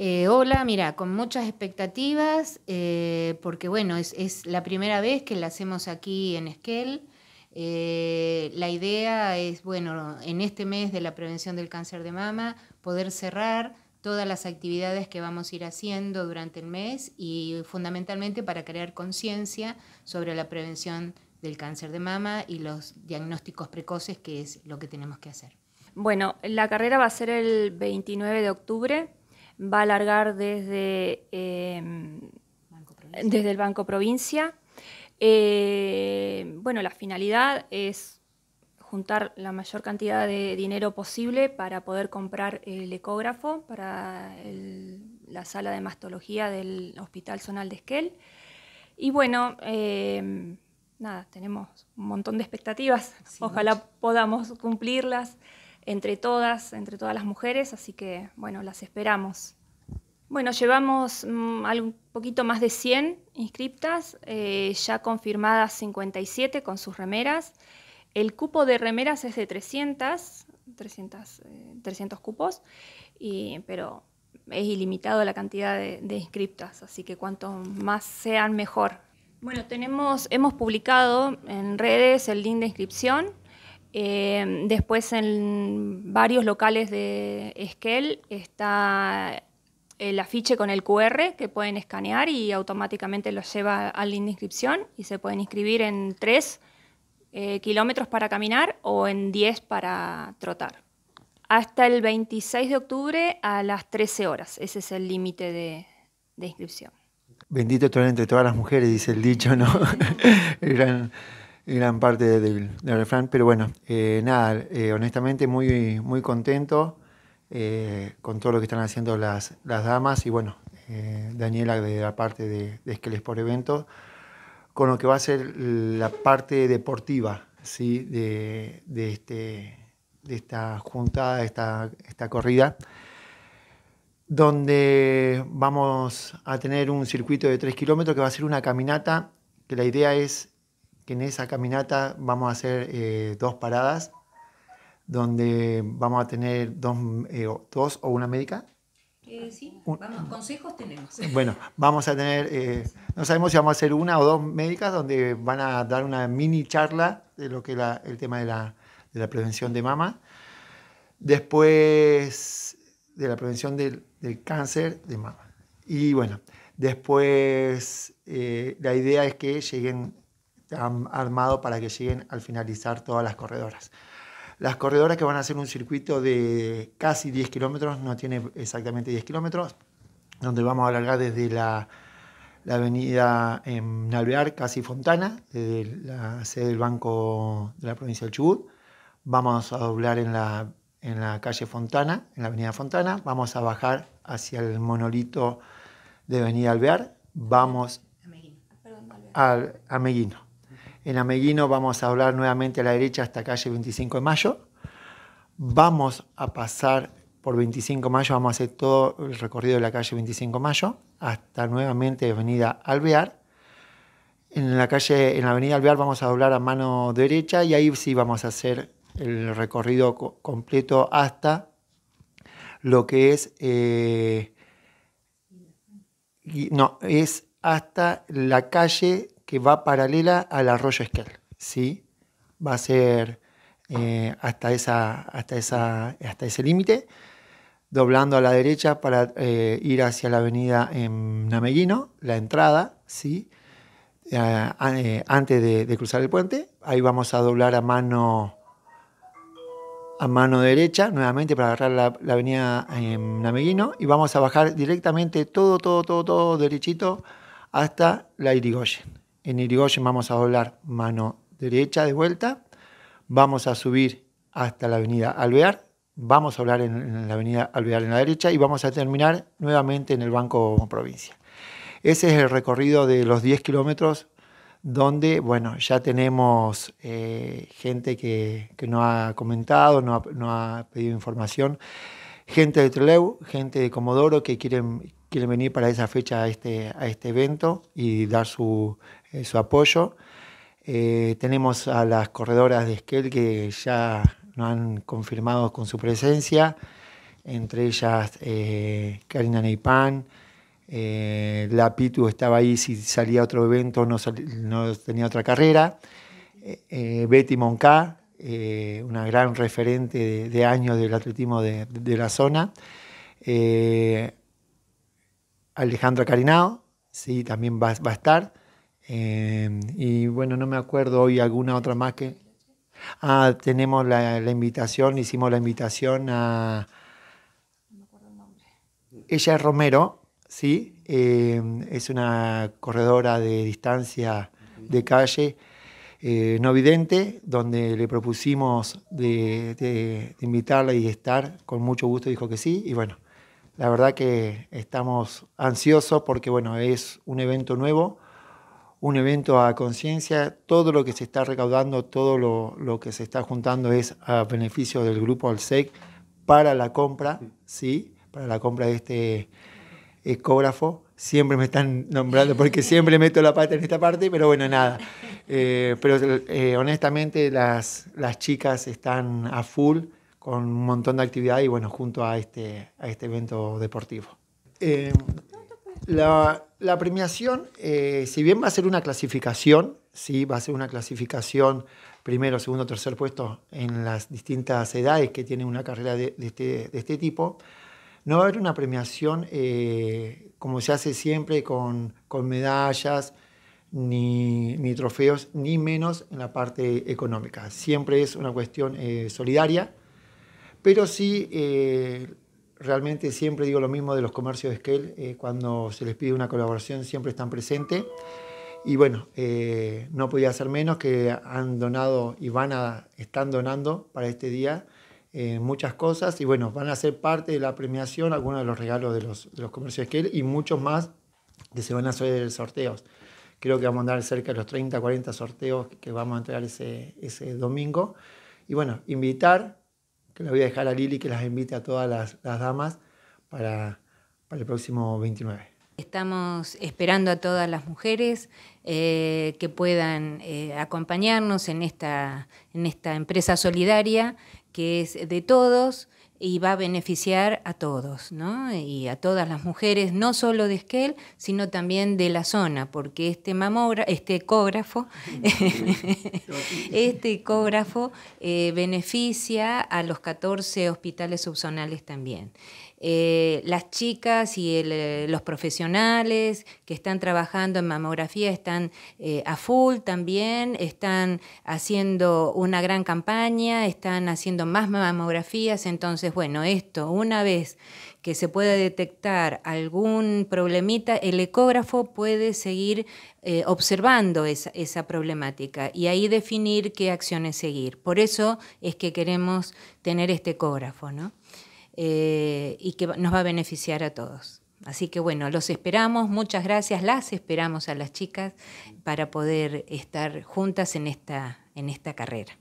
Eh, hola, mira, con muchas expectativas, eh, porque bueno, es, la primera vez que la hacemos aquí en Esquel. Eh, la idea es, bueno, en este mes de la prevención del cáncer de mama, poder cerrar todas las actividades que vamos a ir haciendo durante el mes y fundamentalmente para crear conciencia sobre la prevención del cáncer de mama y los diagnósticos precoces, que es lo que tenemos que hacer. Bueno, la carrera va a ser el 29 de octubre va a alargar desde, eh, desde el Banco Provincia. Eh, bueno, la finalidad es juntar la mayor cantidad de dinero posible para poder comprar el ecógrafo para la sala de mastología del Hospital Zonal de Esquel. Y bueno, eh, nada, tenemos un montón de expectativas. Ojalá podamos cumplirlas entre todas, entre todas las mujeres, así que bueno, las esperamos. Bueno, llevamos mm, un poquito más de 100 inscriptas, eh, ya confirmadas 57 con sus remeras. El cupo de remeras es de 300, 300, 300 cupos, pero es ilimitado la cantidad de, inscriptas, así que cuanto más sean, mejor. Bueno, tenemos, hemos publicado en redes el link de inscripción Em, después en varios locales de Esquel está el afiche con el QR que pueden escanear y automáticamente los lleva al link de inscripción y se pueden inscribir en 3 eh, kilómetros para caminar o en 10 para trotar. Hasta el 26 de octubre a las 13 horas. Ese es el límite de, inscripción. Bendito tú entre todas las mujeres, dice el dicho, ¿no? gran parte del, refrán, pero bueno, eh, nada, eh, honestamente muy, muy contento eh, con todo lo que están haciendo las, damas y bueno, Daniela de la parte de, Esqueles por Evento, con lo que va a ser la parte deportiva ¿sí? de, este, de esta juntada, esta, esta corrida donde vamos a tener un circuito de 3 kilómetros que va a ser una caminata, que la idea es que en esa caminata vamos a hacer eh, dos paradas donde vamos a tener dos, eh, o una médica. Eh, sí, vamos, consejos tenemos. Bueno, vamos a tener, no sabemos si vamos a hacer una o dos médicas donde van a dar una mini charla de lo que es el tema de la, prevención de mama. Después de la prevención del, del cáncer de mama. Y bueno, después la idea es que lleguen armado para que lleguen al finalizar todas las corredoras. Las corredoras que van a ser un circuito de casi 10 kilómetros, no tiene exactamente 10 kilómetros, donde vamos a alargar desde la, avenida en em, casi Fontana, desde la sede del Banco de la provincia del Chubut. Vamos a doblar en la, en la calle Fontana, en la avenida Fontana. Vamos a bajar hacia el monolito de avenida Alvear. Vamos a Meguino en Ameguino vamos a hablar nuevamente a la derecha hasta calle 25 de mayo. Vamos a pasar por 25 de mayo, vamos a hacer todo el recorrido de la calle 25 de mayo hasta nuevamente avenida Alvear. En la calle, en avenida Alvear vamos a doblar a mano derecha y ahí sí vamos a hacer el recorrido completo hasta lo que es, eh, no, es hasta la calle que va paralela al arroyo Esquel. ¿sí? Va a ser eh, hasta, esa, hasta, esa, hasta ese límite, doblando a la derecha para eh, ir hacia la avenida em, Nameguino, la entrada, ¿sí? Eh, antes de, cruzar el puente. Ahí vamos a doblar a mano a mano derecha nuevamente para agarrar la, la avenida em, Nameguino y vamos a bajar directamente todo, todo, todo, todo derechito hasta la Irigoyen en Irigoyen vamos a doblar mano derecha de vuelta, vamos a subir hasta la avenida Alvear, vamos a hablar en, la avenida Alvear en la derecha y vamos a terminar nuevamente en el Banco Provincia. Ese es el recorrido de los 10 kilómetros donde, bueno, ya tenemos eh, gente que, no ha comentado, no ha pedido información gente de Trelew, gente de Comodoro que quieren, venir para esa fecha a este, a este evento y dar su, eh, apoyo. Eh, tenemos a las corredoras de Esquel que ya nos han confirmado con su presencia, entre ellas eh, Karina Neipán. la Pitu estaba ahí, si salía otro evento no, no tenía otra carrera. Betty Monca, eh, una gran referente de, años del atletismo de, la zona. Eh, Alejandra Carinao, sí, también va, a estar. Eh, y bueno, no me acuerdo hoy alguna otra más que... Ah, tenemos la, invitación, hicimos la invitación a... nombre. Ella es Romero, sí, eh, es una corredora de distancia de calle eh, no vidente, donde le propusimos de, invitarla y estar. Con mucho gusto dijo que sí. Y bueno, la verdad que estamos ansiosos porque bueno, es un evento nuevo, un evento a conciencia. Todo lo que se está recaudando, todo lo, que se está juntando es a beneficio del grupo Alsec para la compra, sí, para la compra de este ecógrafo siempre me están nombrando porque siempre meto la pata en esta parte, pero bueno, nada. Eh, pero eh, honestamente las, chicas están a full con un montón de actividad y bueno, junto a este, a este evento deportivo. Eh, la, premiación, si bien va a ser una clasificación, sí, va a ser una clasificación primero, segundo, tercer puesto en las distintas edades que tiene una carrera este, de este tipo, no va una premiación eh, como se hace siempre con, medallas, ni, trofeos, ni menos en la parte económica. Siempre es una cuestión eh, solidaria, pero sí, eh, realmente siempre digo lo mismo de los comercios de Esquel, cuando se les pide una colaboración siempre están presentes. Y bueno, no podía hacer menos que han donado y van a, estar donando para este día eh, muchas cosas y bueno, van a ser parte de la premiación algunos de los regalos de los, los comercios que él y muchos más que se van a hacer sorteos. Creo que vamos a dar cerca de los 30, 40 sorteos que vamos a entregar ese, ese domingo. Y bueno, invitar, que la voy a dejar a Lili que las invite a todas las, damas para, para el próximo 29. Estamos esperando a todas las mujeres. Eh, que puedan eh, acompañarnos en esta, en esta empresa solidaria que es de todos y va a beneficiar a todos, ¿no? Y a todas las mujeres, no solo de Esquel, sino también de la zona, porque este mamógrafo, este ecógrafo, este ecógrafo eh, beneficia a los 14 hospitales subzonales también. las chicas y los profesionales que están trabajando en mamografía están eh, a full también, están haciendo una gran campaña, están haciendo más mamografías, entonces, bueno, esto, una vez que se pueda detectar algún problemita, el ecógrafo puede seguir eh, observando esa, esa, problemática y ahí definir qué acciones seguir. Por eso es que queremos tener este ecógrafo, ¿no? Eh, y que nos va a beneficiar a todos. Así que bueno, los esperamos, muchas gracias, las esperamos a las chicas para poder estar juntas en esta, en esta carrera.